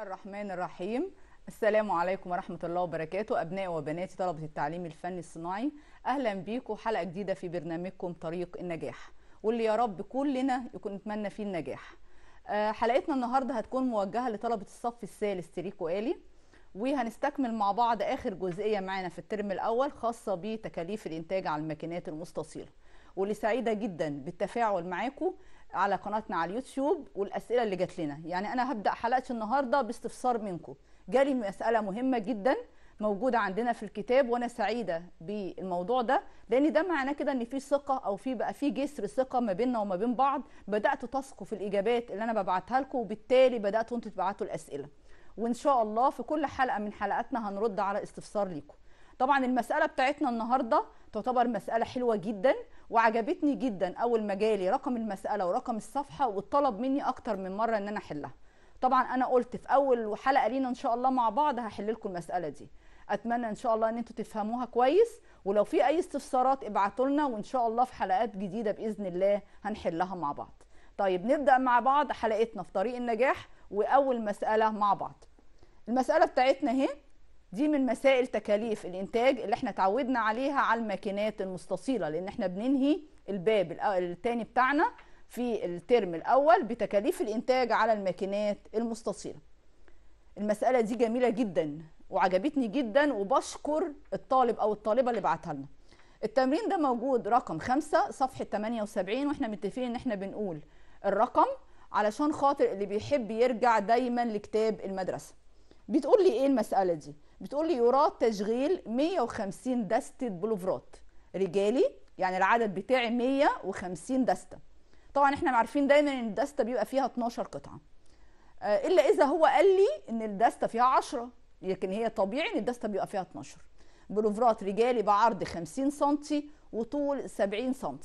الله الرحمن الرحيم السلام عليكم ورحمة الله وبركاته أبناء وبناتي طلبة التعليم الفني الصناعي أهلا بيكم حلقة جديدة في برنامجكم طريق النجاح واللي يا رب كلنا يكون نتمنى فيه النجاح آه، حلقتنا النهاردة هتكون موجهة لطلبة الصف الثالث تريكو آلي وهنستكمل مع بعض آخر جزئية معانا في الترم الأول خاصة بتكاليف الإنتاج على الماكينات المستصيلة واللي سعيدة جدا بالتفاعل معاكم على قناتنا على اليوتيوب والاسئله اللي جات لنا يعني انا هبدا حلقه النهارده باستفسار منكم جالي مساله مهمه جدا موجوده عندنا في الكتاب وانا سعيده بالموضوع ده لان ده معناه كده ان في ثقه او في بقى في جسر ثقه ما بيننا وما بين بعض بداتوا تثقوا في الاجابات اللي انا ببعتها لكم وبالتالي بداتوا انتوا تبعتوا الاسئله وان شاء الله في كل حلقه من حلقاتنا هنرد على استفسار ليكم طبعا المساله بتاعتنا النهارده تعتبر مساله حلوه جدا وعجبتني جدا اول ما جالي رقم المساله ورقم الصفحه وطلب مني اكتر من مره ان انا احلها طبعا انا قلت في اول حلقه لينا ان شاء الله مع بعض هحل لكم المساله دي اتمنى ان شاء الله ان انتم تفهموها كويس ولو في اي استفسارات ابعتوا لنا وان شاء الله في حلقات جديده باذن الله هنحلها مع بعض طيب نبدا مع بعض حلقتنا في طريق النجاح واول مساله مع بعض المساله بتاعتنا اهي دي من مسائل تكاليف الانتاج اللي احنا اتعودنا عليها على الماكينات المستصيله لان احنا بننهي الباب الثاني بتاعنا في الترم الاول بتكاليف الانتاج على الماكينات المستصيله. المساله دي جميله جدا وعجبتني جدا وبشكر الطالب او الطالبه اللي بعتها لنا التمرين ده موجود رقم خمسة صفحة 78 واحنا متفقين ان احنا بنقول الرقم علشان خاطر اللي بيحب يرجع دايما لكتاب المدرسة بتقول لي ايه المسألة دي بتقول لي يراد تشغيل 150 دستة بلوفرات رجالي يعني العدد بتاعي 150 دستة طبعا احنا عارفين دايما ان الدستة بيبقى فيها 12 قطعة آه، الا اذا هو قال لي ان الدستة فيها 10 لكن هي طبيعي ان الدستة بيبقى فيها 12 بلوفرات رجالي بعرض 50 سم وطول 70 سم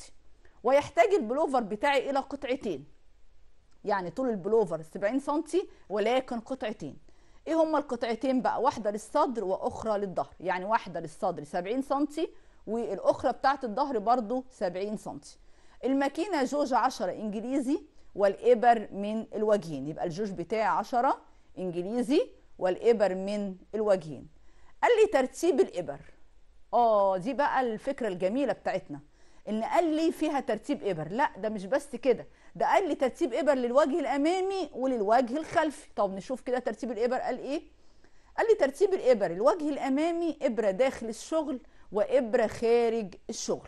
ويحتاج البلوفر بتاعي الى قطعتين يعني طول البلوفر 70 سم ولكن قطعتين ايه هما القطعتين بقى واحده للصدر واخرى للظهر يعني واحده للصدر 70 سم والاخرى بتاعت الظهر برضو 70 سم الماكينه جوج 10 انجليزي والابر من الوجهين يبقى الجوج بتاعي 10 انجليزي والابر من الوجهين قال لي ترتيب الابر اه دي بقى الفكره الجميله بتاعتنا ان قال لي فيها ترتيب ابر لا ده مش بس كده ده قال لي ترتيب ابر للوجه الامامي وللوجه الخلفي طب نشوف كده ترتيب الابر قال ايه قال لي ترتيب الابر الوجه الامامي ابره داخل الشغل وابره خارج الشغل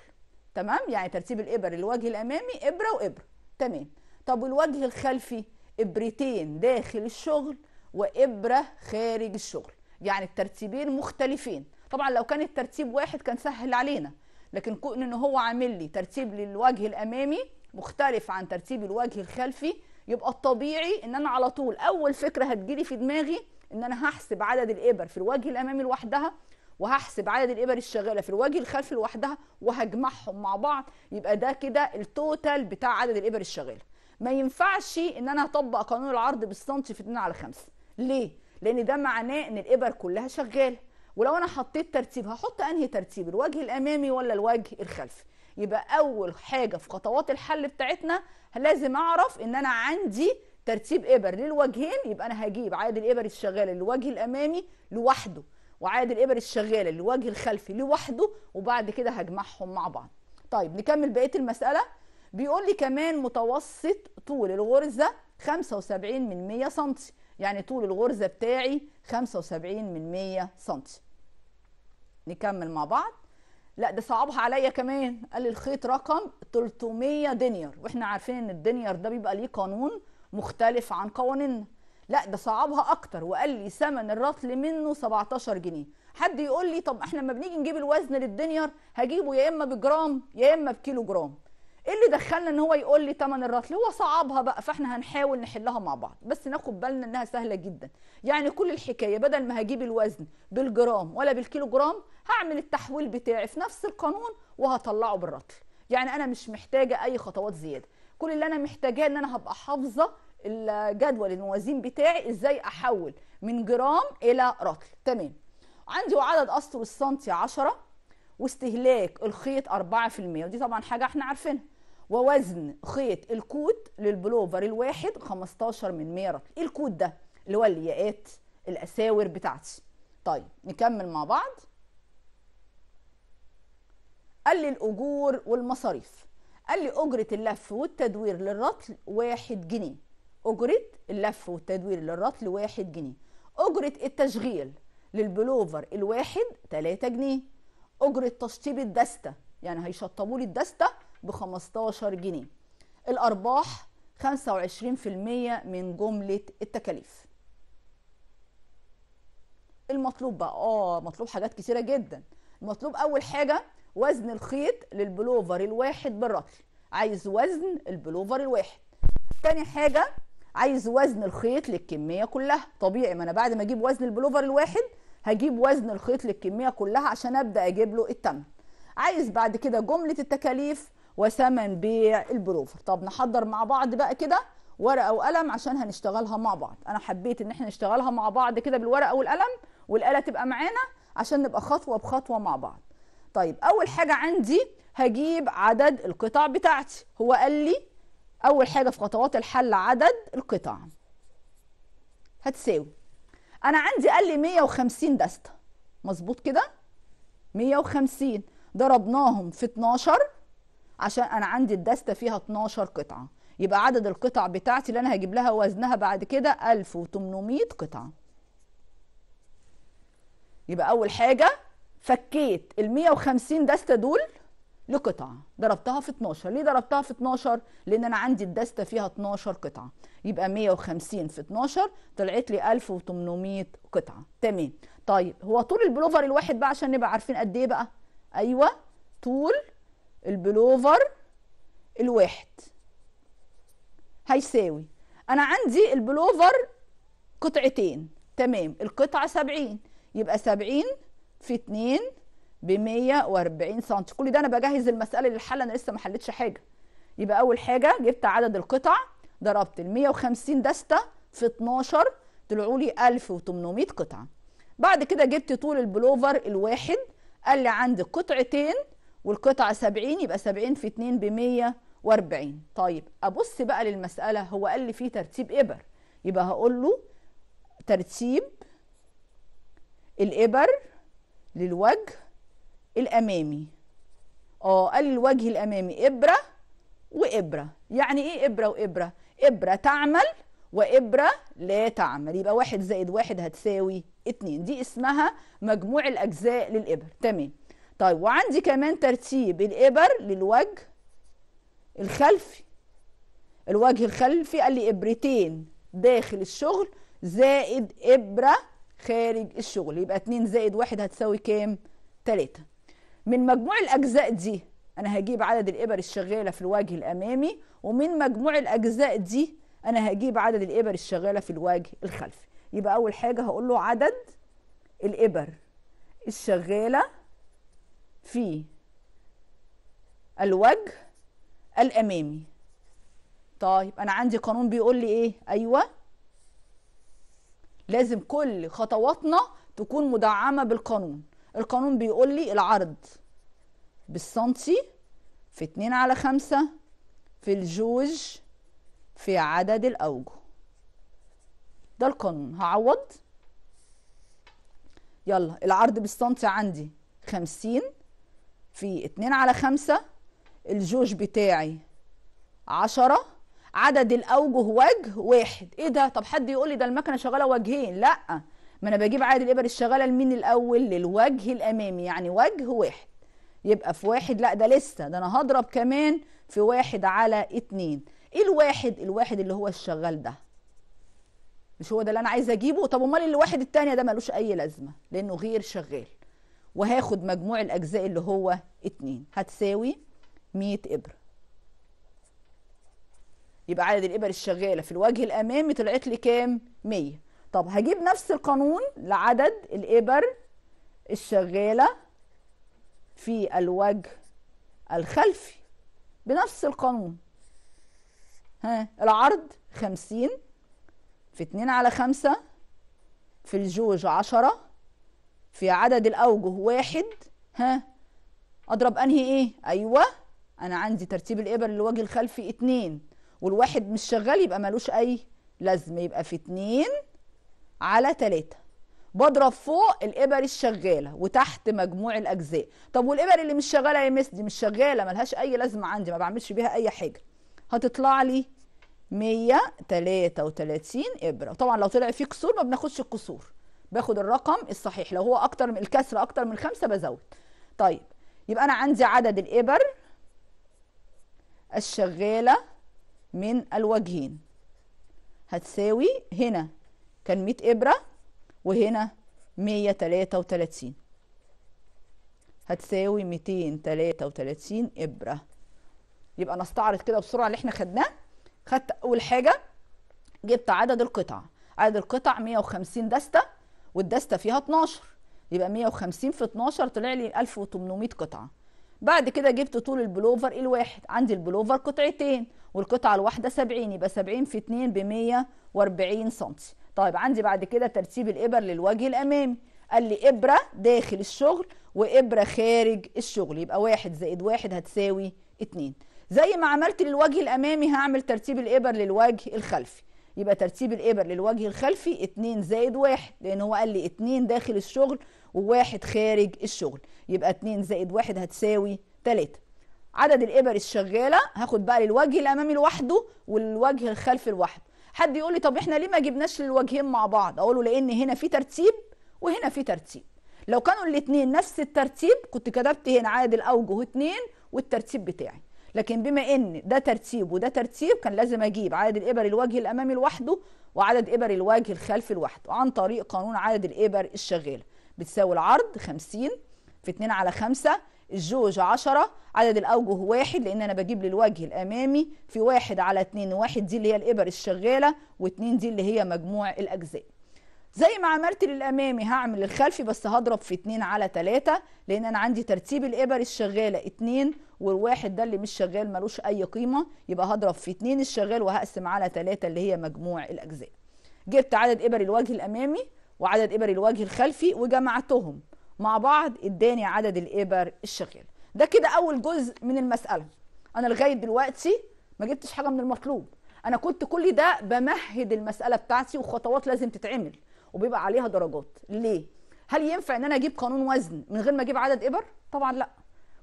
تمام يعني ترتيب الابر الوجه الامامي ابره وابره تمام طب والوجه الخلفي ابرتين داخل الشغل وابره خارج الشغل يعني الترتيبين مختلفين طبعا لو كان الترتيب واحد كان سهل علينا لكن كون ان هو عامل لي ترتيب للوجه الامامي مختلف عن ترتيب الوجه الخلفي يبقى الطبيعي ان انا على طول اول فكره هتجيلي في دماغي ان انا هحسب عدد الابر في الوجه الامامي لوحدها وهحسب عدد الابر الشغاله في الوجه الخلفي لوحدها وهجمعهم مع بعض يبقى ده كده التوتال بتاع عدد الابر الشغاله ما ينفعش ان انا اطبق قانون العرض بالسنتي في 2 على 5 ليه لان ده معناه ان الابر كلها شغاله ولو انا حطيت ترتيب هحط انهي ترتيب الوجه الامامي ولا الوجه الخلفي يبقى اول حاجه في خطوات الحل بتاعتنا لازم اعرف ان انا عندي ترتيب ابر للوجهين يبقى انا هجيب عاد الابر الشغاله للوجه الامامي لوحده وعاد الابر الشغاله للوجه الخلفي لوحده وبعد كده هجمعهم مع بعض طيب نكمل بقيه المساله بيقول لي كمان متوسط طول الغرزه 75 من 100 سم يعني طول الغرزه بتاعي 75 من 100 سم نكمل مع بعض لا ده صعبها عليا كمان قال لي الخيط رقم 300 دينير واحنا عارفين ان الدينير ده بيبقى ليه قانون مختلف عن قوانيننا لا ده صعبها اكتر وقال لي ثمن الرطل منه 17 جنيه حد يقول لي طب احنا لما بنيجي نجيب الوزن للدينير هجيبه يا اما بجرام يا اما بكيلو جرام ايه اللي دخلنا ان هو يقول لي ثمن الرطل هو صعبها بقى فاحنا هنحاول نحلها مع بعض بس ناخد بالنا انها سهله جدا يعني كل الحكايه بدل ما هجيب الوزن بالجرام ولا بالكيلو جرام هعمل التحويل بتاعي في نفس القانون وهطلعه بالرطل يعني انا مش محتاجه اي خطوات زياده كل اللي انا محتاجاه ان انا هبقى حافظه الجدول الموازين بتاعي ازاي احول من جرام الى رطل تمام عندي عدد اسطر السنتي 10 واستهلاك الخيط 4% ودي طبعا حاجه احنا عارفينها ووزن خيط الكوت للبلوفر الواحد 15 من 100 رطل ايه الكوت ده اللي هو الياقات الاساور بتاعتي طيب نكمل مع بعض قال لي الاجور والمصاريف قال لي اجره اللف والتدوير للرطل واحد جنيه اجره اللف والتدوير للرطل واحد جنيه اجره التشغيل للبلوفر الواحد 3 جنيه اجره تشطيب الدسته يعني هيشطبوا لي الدسته ب 15 جنيه الأرباح 25% من جملة التكاليف المطلوب بقى اه مطلوب حاجات كتيرة جدا المطلوب أول حاجة وزن الخيط للبلوفر الواحد بالرطل عايز وزن البلوفر الواحد تاني حاجة عايز وزن الخيط للكمية كلها طبيعي ما أنا بعد ما أجيب وزن البلوفر الواحد هجيب وزن الخيط للكمية كلها عشان أبدأ أجيب له التمن عايز بعد كده جملة التكاليف وثمن بيع البروفر طب نحضر مع بعض بقى كده ورقه وقلم عشان هنشتغلها مع بعض انا حبيت ان احنا نشتغلها مع بعض كده بالورقه والقلم والاله تبقى معانا عشان نبقى خطوه بخطوه مع بعض طيب اول حاجه عندي هجيب عدد القطع بتاعتي هو قال لي اول حاجه في خطوات الحل عدد القطع هتساوي انا عندي قال لي 150 دستة مظبوط كده 150 ضربناهم في 12 عشان انا عندي الدستة فيها 12 قطعة يبقى عدد القطع بتاعتي اللي انا هجيب لها وزنها بعد كده 1800 قطعة يبقى اول حاجة فكيت ال 150 دستة دول لقطعة ضربتها في 12 ليه ضربتها في 12 لان انا عندي الدستة فيها 12 قطعة يبقى 150 في 12 طلعت لي 1800 قطعة تمام طيب هو طول البلوفر الواحد بقى عشان نبقى عارفين قد ايه بقى ايوه طول البلوفر الواحد هيساوي انا عندي البلوفر قطعتين تمام القطعه 70 يبقى 70 في 2 ب 140 سنتي كل ده انا بجهز المساله للحل انا لسه ما حلتش حاجه يبقى اول حاجه جبت عدد القطع ضربت ال 150 دستة في 12 طلعوا لي 1800 قطعة بعد كده جبت طول البلوفر الواحد قال لي عندي قطعتين والقطع 70 يبقى 70 في 2 ب 140 طيب أبص بقى للمسألة هو قال لي في ترتيب إبر يبقى هقول له ترتيب الإبر للوجه الأمامي اه قال الوجه الأمامي إبرة وإبرة يعني إيه إبرة وإبرة؟ إبرة تعمل وإبرة لا تعمل يبقى واحد زائد واحد هتساوي اتنين دي اسمها مجموع الأجزاء للإبر تمام طيب وعندي كمان ترتيب الإبر للوجه الخلفي الوجه الخلفي قال لي إبرتين داخل الشغل زائد إبرة خارج الشغل يبقى 2 زائد 1 هتساوي كام؟ 3 من مجموع الأجزاء دي أنا هجيب عدد الإبر الشغالة في الوجه الأمامي ومن مجموع الأجزاء دي أنا هجيب عدد الإبر الشغالة في الوجه الخلفي يبقى أول حاجة هقول له عدد الإبر الشغالة في الوجه الامامي طيب انا عندي قانون بيقول لي ايه ايوه لازم كل خطواتنا تكون مدعمه بالقانون القانون بيقول لي العرض بالسنتي في 2 على 5 في الجوج في عدد الاوجه ده القانون هعوض يلا العرض بالسنتي عندي 50 في 2 على 5 الجوج بتاعي 10 عدد الاوجه وجه واحد ايه ده طب حد يقول لي ده المكنه شغاله وجهين لا ما انا بجيب عدد الابر الشغاله لمين الاول للوجه الامامي يعني وجه واحد يبقى في واحد لا ده لسه ده انا هضرب كمان في واحد على اتنين ايه الواحد الواحد اللي هو الشغال ده مش هو ده اللي انا عايزه اجيبه طب امال الواحد التاني ده ملوش اي لازمه لانه غير شغال وهاخد مجموع الأجزاء اللي هو اتنين هتساوي مية إبرة يبقى عدد الإبر الشغالة في الوجه الأمامي طلعت لي كام؟ مية طب هجيب نفس القانون لعدد الإبر الشغالة في الوجه الخلفي بنفس القانون ها العرض خمسين في اتنين على خمسة في الجوج عشرة في عدد الأوجه واحد ها أضرب أنهي إيه؟ أيوه أنا عندي ترتيب الإبر للوجه الخلفي اتنين والواحد مش شغال يبقى ملوش أي لازم يبقى في اتنين على تلاتة بضرب فوق الإبر الشغالة وتحت مجموع الأجزاء طب والإبر اللي مش شغالة يا مس دي مش شغالة ملهاش أي لازمة عندي ما بعملش بيها أي حاجة هتطلع لي 133 إبرة طبعا لو طلع فيه كسور ما بناخدش الكسور باخد الرقم الصحيح لو هو اكتر من الكسر اكتر من خمسة بزود طيب يبقى انا عندي عدد الابر الشغالة من الوجهين هتساوي هنا كان 100 ابرة وهنا 133 هتساوي 233 ابرة يبقى نستعرض كده بسرعة اللي احنا خدناه خدت اول حاجة جبت عدد القطع عدد القطع 150 دستة والدستة فيها 12 يبقى 150 في 12 طلع لي 1800 قطعة بعد كده جبت طول البلوفر الواحد عندي البلوفر قطعتين والقطعة الواحدة 70 يبقى 70 في 2 ب 140 سم طيب عندي بعد كده ترتيب الإبر للوجه الأمامي قال لي إبرة داخل الشغل وإبرة خارج الشغل يبقى واحد زائد واحد هتساوي 2 زي ما عملت للوجه الأمامي هعمل ترتيب الإبر للوجه الخلفي يبقى ترتيب الإبر للوجه الخلفي 2 زائد 1 لأن هو قال لي 2 داخل الشغل وواحد خارج الشغل يبقى 2 زائد 1 هتساوي 3 عدد الإبر الشغالة هاخد بقى للوجه الأمامي لوحده والوجه الخلفي لوحده حد يقول لي طب احنا ليه ما جبناش الوجهين مع بعض اقول له لان هنا في ترتيب وهنا في ترتيب لو كانوا الاثنين نفس الترتيب كنت كتبت هنا عدد الاوجه اثنين والترتيب بتاعي لكن بما ان ده ترتيب وده ترتيب كان لازم اجيب عدد الابر الوجه الامامي لوحده وعدد ابر الوجه الخلفي لوحده عن طريق قانون عدد الابر الشغاله بتساوي العرض 50 في 2 على 5 الجوج 10 عدد الاوجه واحد لان انا بجيب للوجه الامامي في واحد على 2 واحد دي اللي هي الابر الشغاله و2 دي اللي هي مجموع الاجزاء زي ما عملت للامامي هعمل للخلفي بس هضرب في 2 على 3 لان انا عندي ترتيب الابر الشغاله 2 والواحد ده اللي مش شغال ملوش اي قيمه يبقى هضرب في 2 الشغال وهقسم على 3 اللي هي مجموع الاجزاء جبت عدد ابر الوجه الامامي وعدد ابر الوجه الخلفي وجمعتهم مع بعض اداني عدد الابر الشغاله ده كده اول جزء من المساله انا لغايه دلوقتي ما جبتش حاجه من المطلوب انا كنت كل ده بمهد المساله بتاعتي وخطوات لازم تتعمل وبيبقى عليها درجات ليه هل ينفع ان انا اجيب قانون وزن من غير ما اجيب عدد ابر طبعا لا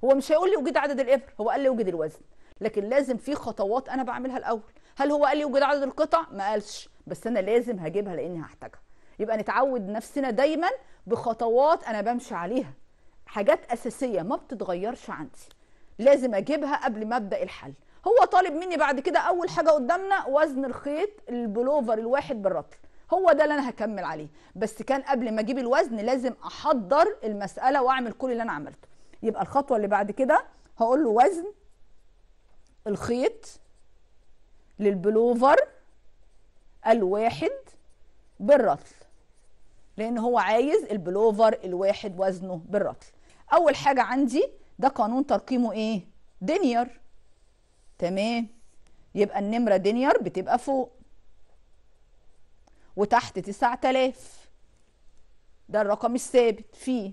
هو مش هيقول لي وجد عدد الابر هو قال لي وجد الوزن لكن لازم في خطوات انا بعملها الاول هل هو قال لي وجد عدد القطع ما قالش بس انا لازم هجيبها لاني هحتاجها يبقى نتعود نفسنا دايما بخطوات انا بمشي عليها حاجات اساسيه ما بتتغيرش عندي لازم اجيبها قبل ما ابدا الحل هو طالب مني بعد كده اول حاجه قدامنا وزن الخيط البلوفر الواحد بالرطل هو ده اللي انا هكمل عليه بس كان قبل ما اجيب الوزن لازم احضر المساله واعمل كل اللي انا عملته يبقى الخطوه اللي بعد كده هقول له وزن الخيط للبلوفر الواحد بالرطل لان هو عايز البلوفر الواحد وزنه بالرطل اول حاجه عندي ده قانون ترقيمه ايه دينير تمام يبقى النمره دينير بتبقى فوق وتحت 9000 ده الرقم الثابت فيه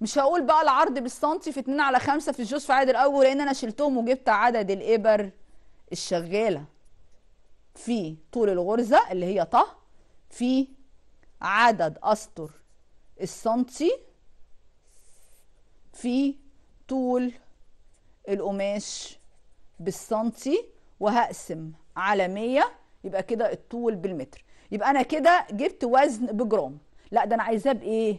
مش هقول بقى العرض بالسنتي في 2 على 5 في الجزء عادل الاول لان انا شلتهم وجبت عدد الابر الشغاله في طول الغرزه اللي هي ط في عدد اسطر السنتي في طول القماش بالسنتي وهقسم على 100 يبقى كده الطول بالمتر يبقى انا كده جبت وزن بجرام لا ده انا عايزاه بايه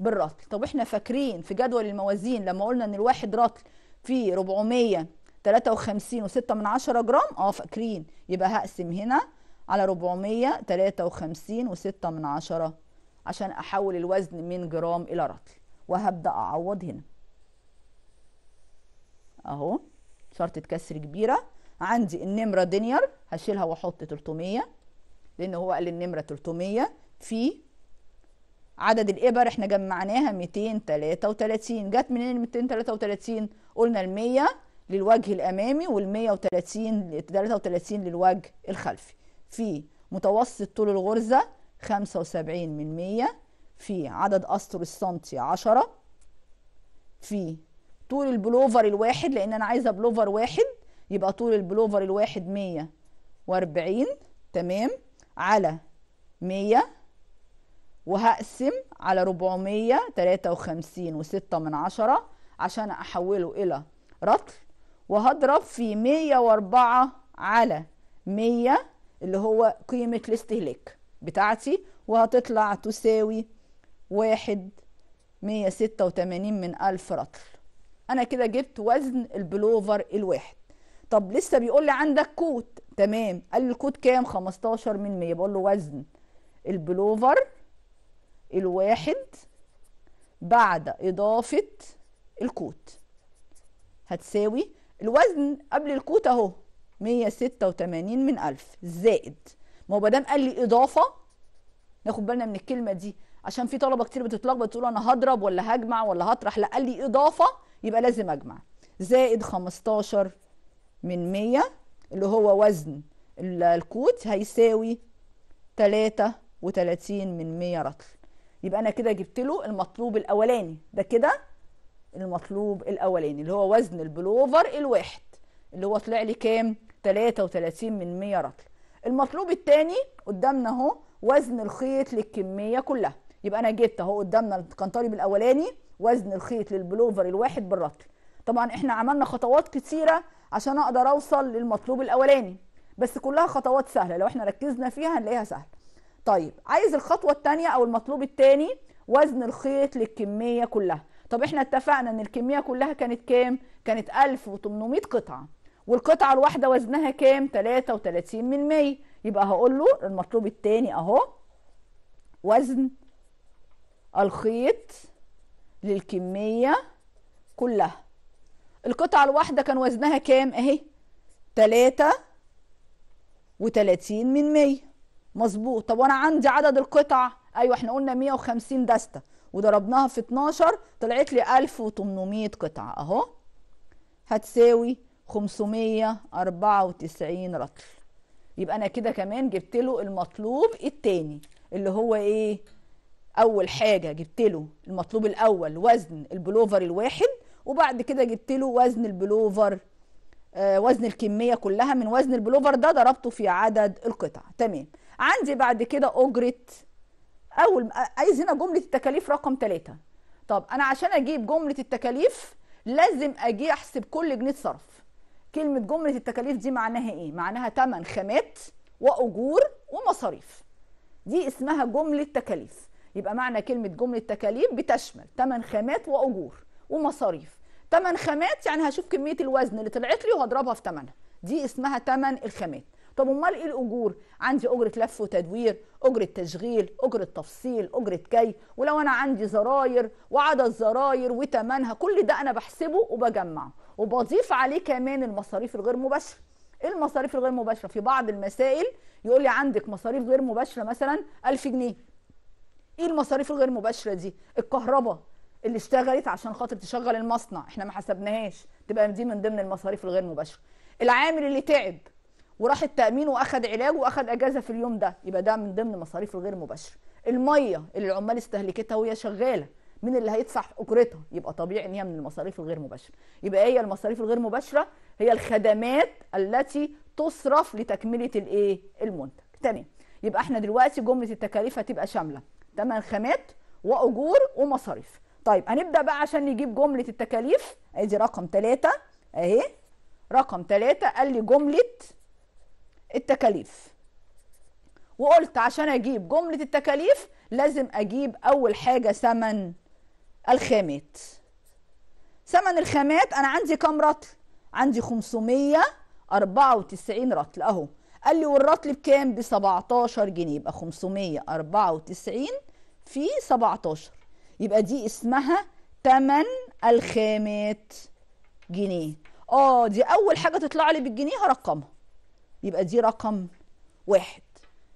بالرطل طب احنا فاكرين في جدول الموازين لما قلنا ان الواحد رطل فيه 453 و6 من عشرة جرام اه فاكرين يبقى هقسم هنا على 453 و6 من عشرة عشان احول الوزن من جرام الى رطل وهبدا اعوض هنا اهو شرطة كسر كبيرة عندي النمرة دينير هشيلها واحط 300 لان هو قال النمرة 300 في عدد الإبر احنا جمعناها 233 جت منين 233 قلنا ال 100 للوجه الأمامي وال 130 33 للوجه الخلفي في متوسط طول الغرزة 75 من 100 في عدد أسطر السنتي 10 في طول البلوفر الواحد لأن أنا عايزة بلوفر واحد يبقى طول البلوفر الواحد مية واربعين تمام على مية وهقسم على ربعمية تلاتة وخمسين وستة من عشرة عشان احوله الى رطل وهضرب في مية واربعة على مية اللي هو قيمة الاستهلاك بتاعتي وهتطلع تساوي واحد مية ستة وتمانين من ألف رطل أنا كده جبت وزن البلوفر الواحد طب لسه بيقول لي عندك كوت تمام قال لي الكوت كام 15 من 100 بقول له وزن البلوفر الواحد بعد اضافه الكوت هتساوي الوزن قبل الكوت اهو 186 من 1000 زائد ما هو مادام قال لي اضافه ناخد بالنا من الكلمه دي عشان في طلبه كتير بتتلخبط تقول انا هضرب ولا هجمع ولا هطرح لا قال لي اضافه يبقى لازم اجمع زائد 15 من مية اللي هو وزن الكوت هيساوي تلاتة وتلاتين من مية رطل يبقى أنا كده جبت له المطلوب الأولاني ده كده المطلوب الأولاني اللي هو وزن البلوفر الواحد اللي هو طلع لي كام؟ تلاتة وتلاتين من مية رطل المطلوب الثاني قدامنا اهو وزن الخيط للكمية كلها يبقى أنا جبت اهو قدامنا القنطري الأولاني وزن الخيط للبلوفر الواحد بالرطل طبعا احنا عملنا خطوات كتيرة عشان اقدر اوصل للمطلوب الاولاني بس كلها خطوات سهله لو احنا ركزنا فيها هنلاقيها سهله طيب عايز الخطوه الثانيه او المطلوب الثاني وزن الخيط للكميه كلها طب احنا اتفقنا ان الكميه كلها كانت كام كانت 1800 قطعه والقطعه الواحده وزنها كام 33% من 100 يبقى هقول له المطلوب الثاني اهو وزن الخيط للكميه كلها القطعة الواحدة كان وزنها كام اهي تلاتة وتلاتين من مية مظبوط طب وانا عندي عدد القطع ايوه احنا قلنا مية وخمسين دستة وضربناها في اتناشر طلعت لي الف وتمنمية قطعة اهو هتساوي خمسمية اربعة وتسعين رطل يبقى انا كده كمان جبت له المطلوب التاني اللي هو ايه اول حاجة جبت له المطلوب الاول وزن البلوفر الواحد وبعد كده جبت له وزن البلوفر آه وزن الكميه كلها من وزن البلوفر ده ضربته في عدد القطع تمام عندي بعد كده اجره اول عايز هنا جمله التكاليف رقم ثلاثة طب انا عشان اجيب جمله التكاليف لازم اجي احسب كل جنيه صرف كلمه جمله التكاليف دي معناها ايه معناها ثمن خامات واجور ومصاريف دي اسمها جمله تكاليف يبقى معنى كلمه جمله تكاليف بتشمل ثمن خامات واجور ومصاريف تمن خامات يعني هشوف كميه الوزن اللي طلعت لي وهضربها في تمنها دي اسمها تمن الخامات طب امال ايه الاجور عندي اجره لف وتدوير اجره تشغيل اجره تفصيل اجره كي ولو انا عندي زراير وعدد زراير وتمنها كل ده انا بحسبه وبجمعه وبضيف عليه كمان المصاريف الغير مباشره ايه المصاريف الغير مباشره في بعض المسائل يقول لي عندك مصاريف غير مباشره مثلا 1000 جنيه ايه المصاريف الغير مباشره دي الكهرباء اللي اشتغلت عشان خاطر تشغل المصنع احنا ما حسبناهاش تبقى دي من ضمن المصاريف الغير مباشره العامل اللي تعب وراح التامين واخد علاج واخد اجازه في اليوم ده يبقى ده من ضمن المصاريف الغير مباشره الميه اللي العمال استهلكتها وهي شغاله مين اللي هيدفع اجرتها يبقى طبيعي ان هي من المصاريف الغير مباشره يبقى هي المصاريف الغير مباشره هي الخدمات التي تصرف لتكمله الايه المنتج تمام يبقى احنا دلوقتي جمله التكاليف هتبقى شامله تمام خامات واجور ومصاريف طيب هنبدا بقى عشان نجيب جمله التكاليف ادي رقم ثلاثة اهي رقم ثلاثة قال لي جمله التكاليف وقلت عشان اجيب جمله التكاليف لازم اجيب اول حاجه ثمن الخامات ثمن الخامات انا عندي كام رطل عندي 594 رطل اهو قال لي والرطل بكام ب 17 جنيه يبقى 594 في 17 يبقى دي اسمها تمن الخامات جنيه اه دي اول حاجه تطلع لي بالجنيه هرقمها يبقى دي رقم واحد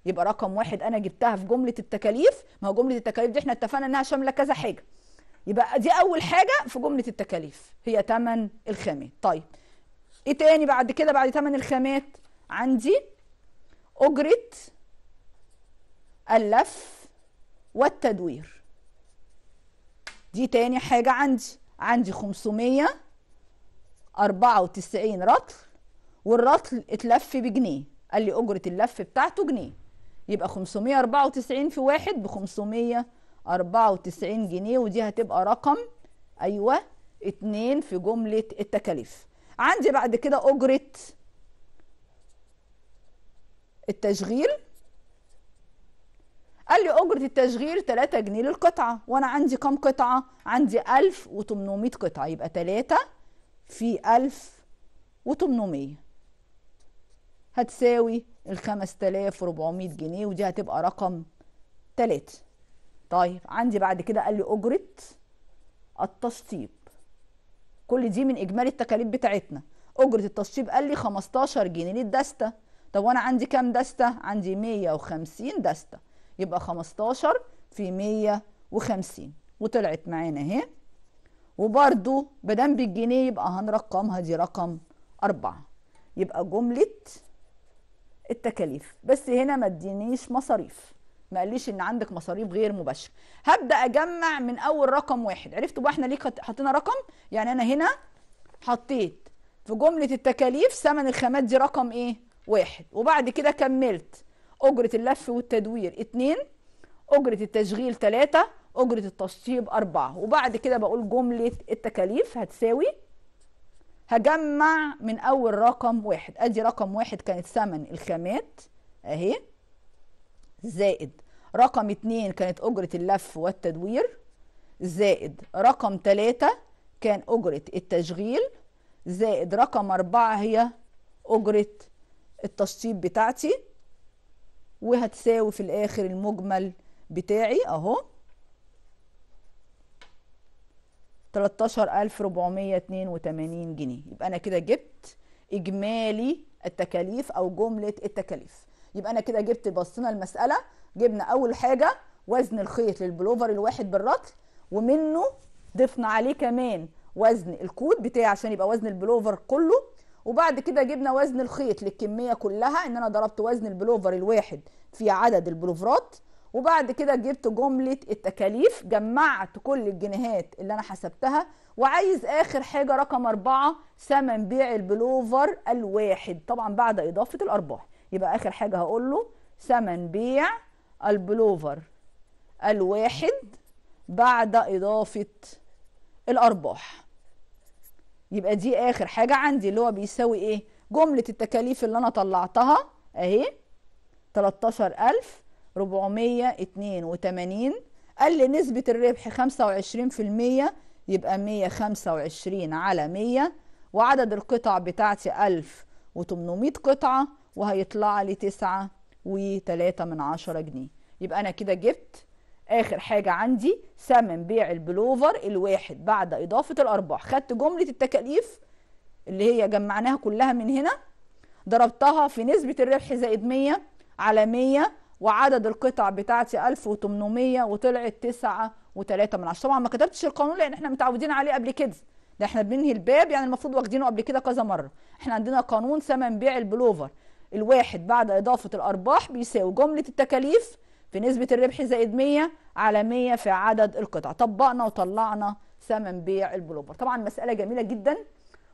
يبقى رقم واحد انا جبتها في جمله التكاليف ما هو جمله التكاليف دي احنا اتفقنا انها شامله كذا حاجه يبقى دي اول حاجه في جمله التكاليف هي تمن الخامات طيب ايه تاني بعد كده بعد تمن الخامات عندي اجره اللف والتدوير دي تاني حاجة عندي عندي 594 رطل والرطل اتلف بجنيه قال لي أجرة اللف بتاعته جنيه يبقى 594 في واحد ب 594 جنيه ودي هتبقى رقم أيوة اتنين في جملة التكاليف عندي بعد كده أجرة التشغيل قال لي اجره التشغيل 3 جنيه للقطعه وانا عندي كام قطعه عندي 1800 قطعه يبقى 3 في 1800 هتساوي ال 5400 جنيه ودي هتبقى رقم 3 طيب عندي بعد كده قال لي اجره التشطيب كل دي من اجمالي التكاليف بتاعتنا اجره التشطيب قال لي 15 جنيه للدسته طب وانا عندي كام دسته عندي 150 دسته يبقى 15 في 150 وطلعت معانا اهي وبرده مادام بالجنيه يبقى هنرقمها دي رقم 4 يبقى جمله التكاليف بس هنا ما ادينيش مصاريف ما قاليش ان عندك مصاريف غير مباشره هبدا اجمع من اول رقم واحد عرفتوا بقى احنا ليه حطينا رقم يعني انا هنا حطيت في جمله التكاليف ثمن الخامات دي رقم ايه واحد وبعد كده كملت أجرة اللف والتدوير اتنين أجرة التشغيل تلاتة أجرة التشطيب أربعة وبعد كده بقول جملة التكاليف هتساوي هجمع من أول رقم واحد أدي رقم واحد كانت ثمن الخامات أهي زائد رقم اتنين كانت أجرة اللف والتدوير زائد رقم تلاتة كان أجرة التشغيل زائد رقم أربعة هي أجرة التشطيب بتاعتي وهتساوي في الاخر المجمل بتاعي اهو 13482 جنيه يبقى انا كده جبت اجمالي التكاليف او جمله التكاليف يبقى انا كده جبت بصينا المساله جبنا اول حاجه وزن الخيط للبلوفر الواحد بالرطل ومنه ضفنا عليه كمان وزن الكود بتاعي عشان يبقى وزن البلوفر كله وبعد كده جبنا وزن الخيط للكميه كلها ان انا ضربت وزن البلوفر الواحد في عدد البلوفرات وبعد كده جبت جمله التكاليف جمعت كل الجنيهات اللي انا حسبتها وعايز اخر حاجه رقم أربعة ثمن بيع البلوفر الواحد طبعا بعد اضافه الارباح يبقى اخر حاجه هقول له ثمن بيع البلوفر الواحد بعد اضافه الارباح يبقى دي اخر حاجه عندي اللي هو بيساوي ايه جمله التكاليف اللي انا طلعتها اهي 13482 قال لي نسبه الربح 25% يبقى 125 على 100 وعدد القطع بتاعتي 1800 قطعه وهيطلع لي 9 و3 من عشرة جنيه يبقى انا كده جبت اخر حاجه عندي ثمن بيع البلوفر الواحد بعد اضافه الارباح خدت جمله التكاليف اللي هي جمعناها كلها من هنا ضربتها في نسبه الربح زائد 100 على 100 وعدد القطع بتاعتي 1800 وطلعت 9 و3 من عشرة طبعا ما كتبتش القانون لان احنا متعودين عليه قبل كده ده احنا بننهي الباب يعني المفروض واخدينه قبل كده كذا مره احنا عندنا قانون ثمن بيع البلوفر الواحد بعد اضافه الارباح بيساوي جمله التكاليف في نسبة الربح زائد 100 على 100 في عدد القطع طبقنا وطلعنا ثمن بيع البلوبر طبعا مسألة جميلة جدا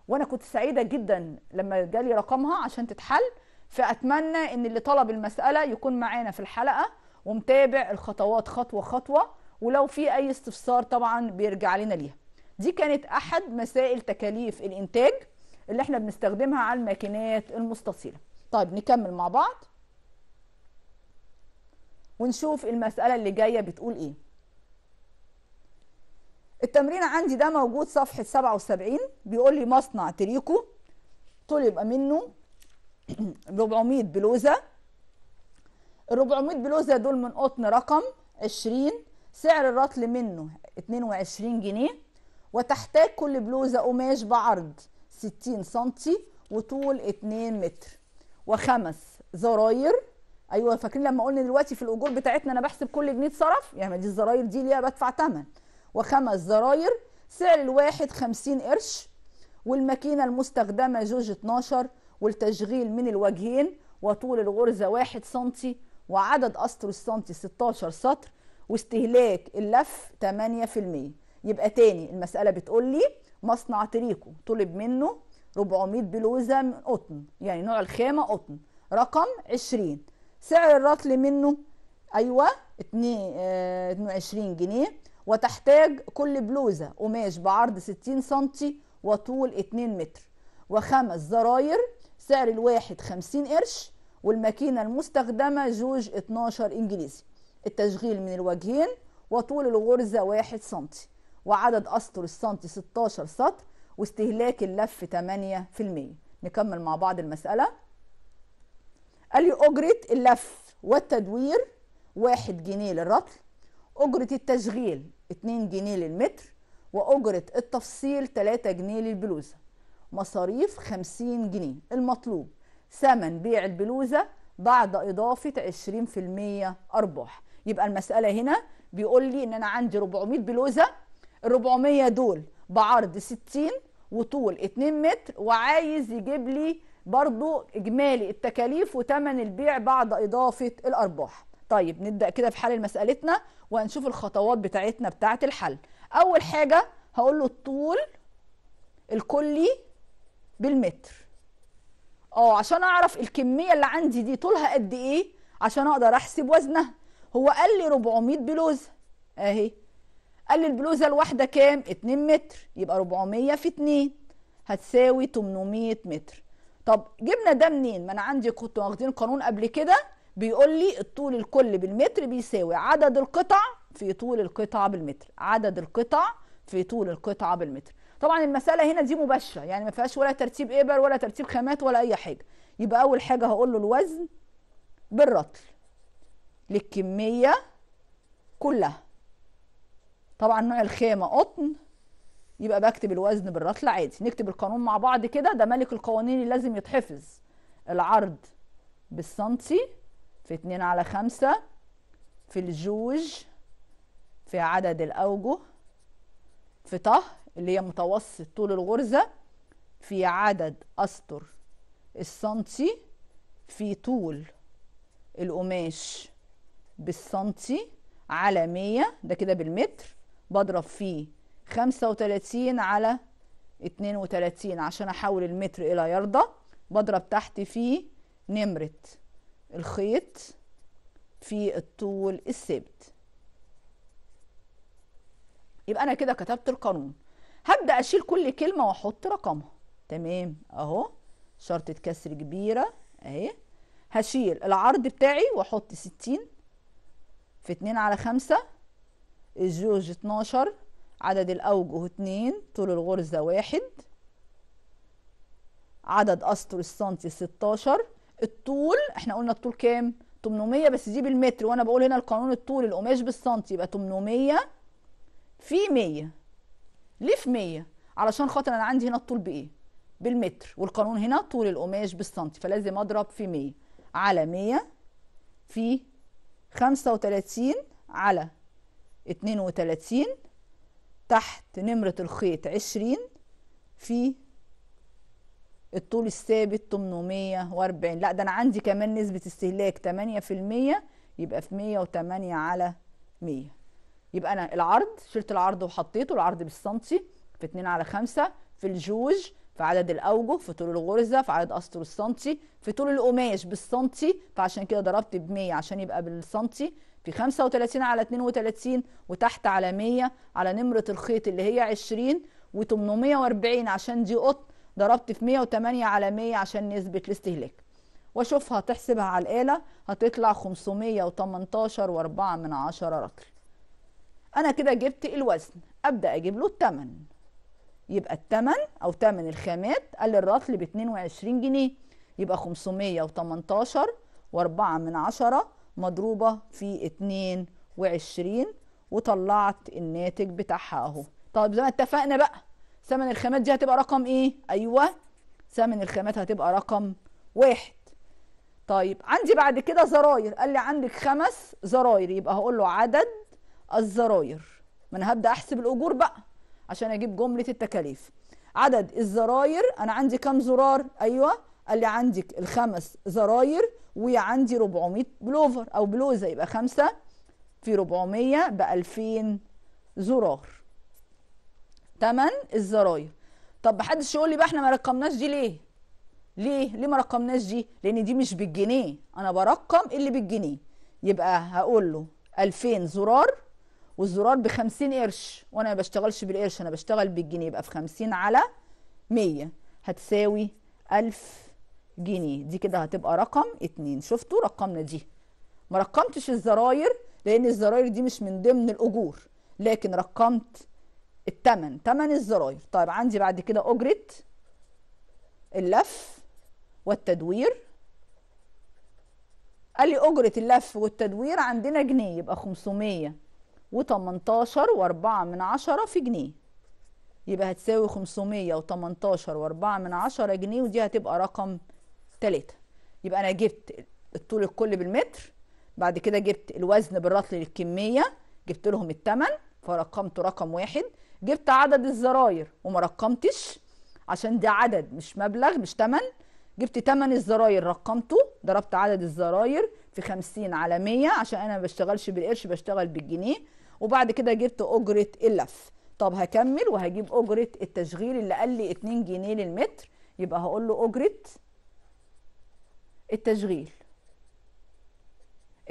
وانا كنت سعيدة جدا لما جالي رقمها عشان تتحل فأتمنى ان اللي طلب المسألة يكون معانا في الحلقة ومتابع الخطوات خطوة خطوة ولو في اي استفسار طبعا بيرجع لنا ليها دي كانت احد مسائل تكاليف الانتاج اللي احنا بنستخدمها على الماكينات المستطيله طيب نكمل مع بعض ونشوف المسألة اللي جاية بتقول إيه التمرين عندي ده موجود صفحة 77 بيقول لي مصنع تريكو طلب منه 400 بلوزة ال 400 بلوزة دول من قطن رقم 20 سعر الرطل منه 22 جنيه وتحتاج كل بلوزة قماش بعرض 60 سنتي وطول 2 متر وخمس زراير ايوه فاكرين لما قلنا دلوقتي في الاجور بتاعتنا انا بحسب كل جنيه اتصرف يعني دي الزراير دي ليها بدفع ثمن وخمس زراير سعر الواحد 50 قرش والماكينه المستخدمه جوج 12 والتشغيل من الوجهين وطول الغرزه 1 سنتي وعدد اسطر السنتي 16 سطر واستهلاك اللف 8% يبقى تاني المساله بتقول لي مصنع تريكو طلب منه 400 بلوزه من قطن يعني نوع الخامه قطن رقم 20 سعر الرطل منه ايوه 22 آه، جنيه وتحتاج كل بلوزه قماش بعرض 60 سنتي وطول 2 متر وخمس زراير سعر الواحد 50 قرش والماكينه المستخدمه جوج 12 انجليزي التشغيل من الوجهين وطول الغرزه 1 سنتي وعدد اسطر السنتي 16 سطر واستهلاك اللف 8% نكمل مع بعض المساله قال لي أجرة اللف والتدوير واحد جنيه للرطل أجرة التشغيل 2 جنيه للمتر وأجرة التفصيل 3 جنيه للبلوزة مصاريف 50 جنيه المطلوب ثمن بيع البلوزة بعد إضافة 20% أرباح يبقى المسألة هنا بيقول لي إن أنا عندي 400 بلوزة ال 400 دول بعرض 60 وطول 2 متر وعايز يجيب لي برضو اجمالي التكاليف وتمن البيع بعد اضافه الارباح طيب نبدا كده في حل مسالتنا وهنشوف الخطوات بتاعتنا بتاعه الحل اول حاجه هقول له الطول الكلي بالمتر اه عشان اعرف الكميه اللي عندي دي طولها قد ايه عشان اقدر احسب وزنها هو قال لي 400 بلوزه اهي قال لي البلوزه الواحده كام 2 متر يبقى 400 في 2 هتساوي 800 متر طب جبنا ده منين ما انا عندي كنت واخدين قانون قبل كده بيقول لي الطول الكل بالمتر بيساوي عدد القطع في طول القطعه بالمتر عدد القطع في طول القطعه بالمتر طبعا المساله هنا دي مباشره يعني ما فيهاش ولا ترتيب ابر ولا ترتيب خامات ولا اي حاجه يبقى اول حاجه هقول له الوزن بالرطل للكميه كلها طبعا نوع الخامه قطن يبقى بكتب الوزن بالرطل عادي نكتب القانون مع بعض كده ده ملك القوانين اللي لازم يتحفظ العرض بالسنتي في 2 على 5 في الجوج في عدد الأوجه في طه اللي هي متوسط طول الغرزة في عدد أسطر السنتي في طول القماش بالسنتي على 100 ده كده بالمتر بضرب فيه 35 على 32 عشان احول المتر الى ياردة بضرب تحت في نمرة الخيط في الطول الثابت يبقى انا كده كتبت القانون هبدا اشيل كل كلمه واحط رقمها تمام اهو شرطة كسر كبيرة اهي هشيل العرض بتاعي واحط ستين في اتنين على خمسة الزوج اتناشر عدد الأوجه اتنين طول الغرزة واحد عدد أسطر السنتي ستاشر الطول احنا قلنا الطول كام؟ 800 بس دي بالمتر وانا بقول هنا القانون الطول القماش بالسنتي يبقى 800 في 100 ليه في 100 علشان خاطر انا عندي هنا الطول بايه بالمتر والقانون هنا طول القماش بالسنتي فلازم اضرب في 100 على 100 في 35 على 32 تحت نمرة الخيط عشرين في الطول الثابت 840 لا ده انا عندي كمان نسبة استهلاك 8% يبقى في 108 على 100 يبقى انا العرض شلت العرض وحطيته العرض بالسنتي في 2 على 5 في الجوج في عدد الاوجه في طول الغرزه في عدد اسطر السنتي في طول القماش بالسنتي فعشان كده ضربت ب 100 عشان يبقى بالسنتي في 35 على 32 وتحت على 100 على نمرة الخيط اللي هي 20 و840 عشان دي قط ضربت في 108 على 100 عشان نسبة الاستهلاك واشوفها تحسبها على الآلة هتطلع 518 و 4 من عشرة رطل أنا كده جبت الوزن أبدأ أجيب له التمن يبقى التمن أو تمن الخامات قال الرطل ب 22 جنيه يبقى 518 و 4 من عشرة مضروبة في اتنين وعشرين وطلعت الناتج بتاعها اهو طب زي ما اتفقنا بقى ثمن الخامات دي هتبقى رقم ايه ايوه ثمن الخامات هتبقى رقم واحد طيب عندي بعد كده زراير قال لي عندك خمس زراير يبقى هقول له عدد الزراير ما انا هبدا احسب الاجور بقى عشان اجيب جمله التكاليف عدد الزراير انا عندي كام زرار ايوه قال لي عندك الخمس زراير وعندي 400 بلوفر او بلوزه يبقى خمسه في 400 ب 2000 زرار تمن الزراير طب محدش يقول لي بقى احنا ما رقمناش دي ليه ليه ليه ما رقمناش دي لان دي مش بالجنيه انا برقم اللي بالجنيه يبقى هقول له 2000 زرار والزرار ب 50 قرش وانا ما بشتغلش بالقرش انا بشتغل بالجنيه يبقى في 50 على 100 هتساوي 1000 جنيه دي كده هتبقى رقم اتنين شفتوا رقمنا دي ما رقمتش الزراير لان الزراير دي مش من ضمن الاجور لكن رقمت التمن تمن الزراير طيب عندي بعد كده اجره اللف والتدوير قال لي اجره اللف والتدوير عندنا جنيه يبقى 500 و واربعة 4 من عشرة في جنيه يبقى هتساوي 518 و4 من عشرة جنيه ودي هتبقى رقم 3 يبقى انا جبت الطول الكل بالمتر بعد كده جبت الوزن بالرطل للكميه جبت لهم الثمن فرقمته رقم واحد جبت عدد الزراير وما رقمتش عشان ده عدد مش مبلغ مش تمن جبت تمن الزراير رقمته ضربت عدد الزراير في خمسين على مية عشان انا ما بشتغلش بالقرش بشتغل بالجنيه وبعد كده جبت اجرة اللف طب هكمل وهجيب اجرة التشغيل اللي قال لي اتنين جنيه للمتر يبقى هقول له اجرة التشغيل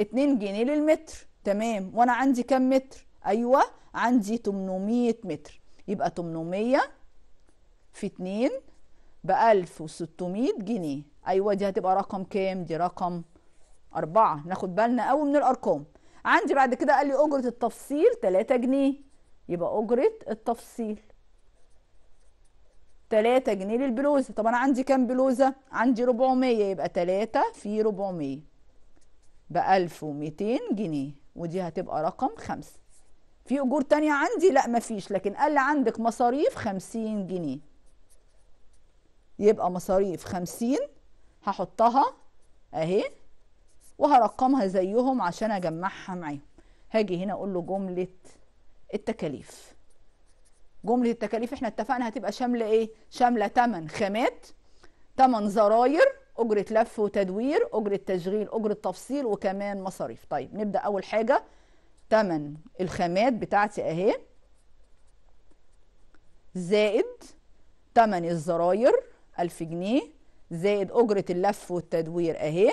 2 جنيه للمتر تمام وانا عندي كام متر ايوه عندي 800 متر يبقى 800 في 2 ب 1600 جنيه ايوه دي هتبقى رقم كام دي رقم 4 ناخد بالنا قوي من الأرقام عندي بعد كده قال لي أجرة التفصيل 3 جنيه يبقى أجرة التفصيل 3 جنيه للبلوزه طب انا عندي كام بلوزه عندي 400 يبقى 3 في 400 ب 1200 جنيه ودي هتبقى رقم 5 في اجور تانية عندي لا مفيش لكن قال لي عندك مصاريف 50 جنيه يبقى مصاريف 50 هحطها اهي وهرقمها زيهم عشان اجمعها معاهم هاجي هنا اقول له جمله التكاليف جمله التكاليف احنا اتفقنا هتبقى شامله ايه شامله ثمن خامات ثمن زراير اجره لف وتدوير اجره تشغيل اجره تفصيل وكمان مصاريف طيب نبدا اول حاجه ثمن الخامات بتاعتي اهي زائد ثمن الزراير 1000 جنيه زائد اجره اللف والتدوير اهي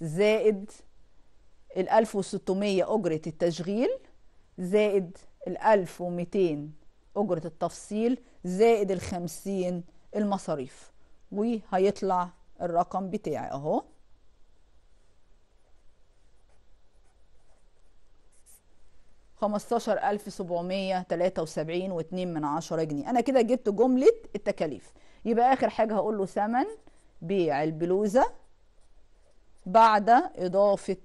زائد ال 1600 اجره التشغيل زائد الألف 1200 أجرة التفصيل زائد الخمسين المصاريف وهيطلع الرقم بتاعي أهو خمستاشر ألف سبعمية تلاتة وسبعين واتنين من عشرة جنيه أنا كده جبت جملة التكاليف يبقى آخر حاجة هقول له ثمن بيع البلوزة بعد إضافة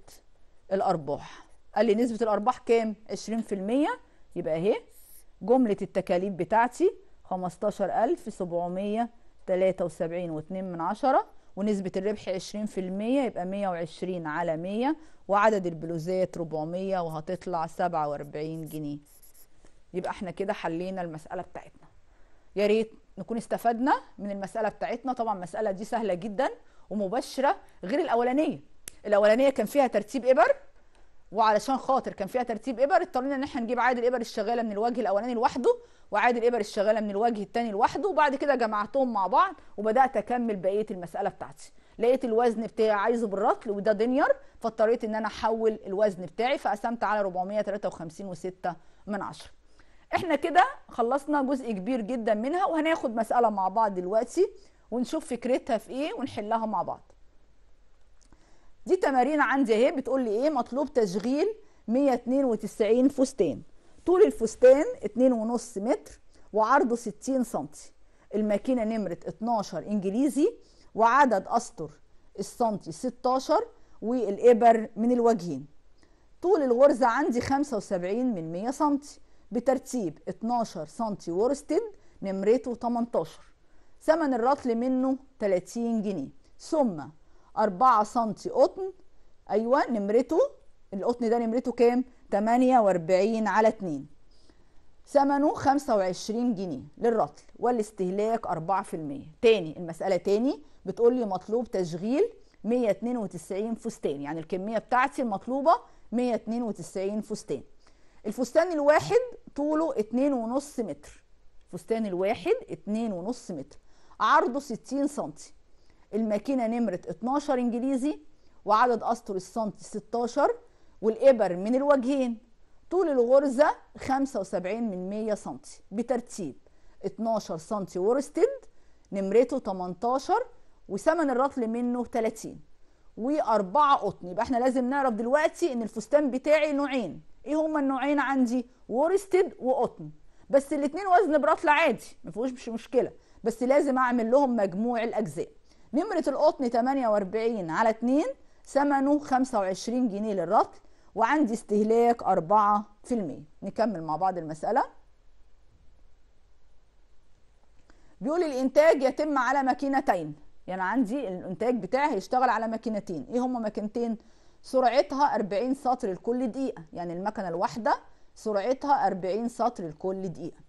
الأرباح قال لي نسبة الأرباح كام؟ عشرين في المية يبقى اهي جملة التكاليف بتاعتي وسبعين واتنين من عشرة ونسبة الربح 20% يبقى 120 على 100 وعدد البلوزات 400 وهتطلع 47 جنيه يبقى احنا كده حلينا المسألة بتاعتنا يا ريت نكون استفدنا من المسألة بتاعتنا طبعا المسألة دي سهلة جدا ومباشرة غير الأولانية الأولانية كان فيها ترتيب إبر وعلشان خاطر كان فيها ترتيب ابر اضطرينا ان احنا نجيب عادل ابر الشغاله من الوجه الاولاني لوحده وعادل ابر الشغاله من الوجه الثاني لوحده وبعد كده جمعتهم مع بعض وبدات اكمل بقيه المساله بتاعتي لقيت الوزن بتاعي عايزه بالرطل وده دنير فاضطريت ان انا احول الوزن بتاعي فقسمت على 453 و6 من 10 احنا كده خلصنا جزء كبير جدا منها وهناخد مساله مع بعض دلوقتي ونشوف فكرتها في ايه ونحلها مع بعض دي تمارين عندي اهي بتقول لي ايه مطلوب تشغيل 192 فستان طول الفستان 2.5 متر وعرضه 60 سم الماكينه نمره 12 انجليزي وعدد اسطر السنتي 16 والابر من الوجهين طول الغرزه عندي 75 من 100 سم بترتيب 12 سم ورستد نمرته 18 ثمن الرطل منه 30 جنيه ثم 4 سم قطن ايوه نمرته القطن ده نمرته كام 48 على 2 ثمنه 25 جنيه للرطل والاستهلاك 4% تاني المسألة تاني بتقول لي مطلوب تشغيل 192 فستان يعني الكمية بتاعتي المطلوبة 192 فستان الفستان الواحد طوله 2.5 متر الفستان الواحد 2.5 متر عرضه 60 سنتي الماكينه نمره 12 انجليزي وعدد اسطر السنتي 16 والابر من الوجهين طول الغرزه 75 من 100 سنتي بترتيب 12 سنتي ورستد نمرته 18 وثمن الرطل منه 30 واربعه قطن يبقى احنا لازم نعرف دلوقتي ان الفستان بتاعي نوعين ايه هما النوعين عندي ورستد وقطن بس الاتنين وزن برطل عادي ما فيهوش مش مشكله بس لازم اعمل لهم مجموع الاجزاء نمرة القطن 48 على 2 ثمنه 25 جنيه للرطل وعندي استهلاك 4% نكمل مع بعض المسألة بيقول الإنتاج يتم على ماكينتين يعني عندي الإنتاج بتاعي هيشتغل على ماكينتين إيه هما ماكينتين سرعتها 40 سطر لكل دقيقة يعني المكنة الواحدة سرعتها 40 سطر لكل دقيقة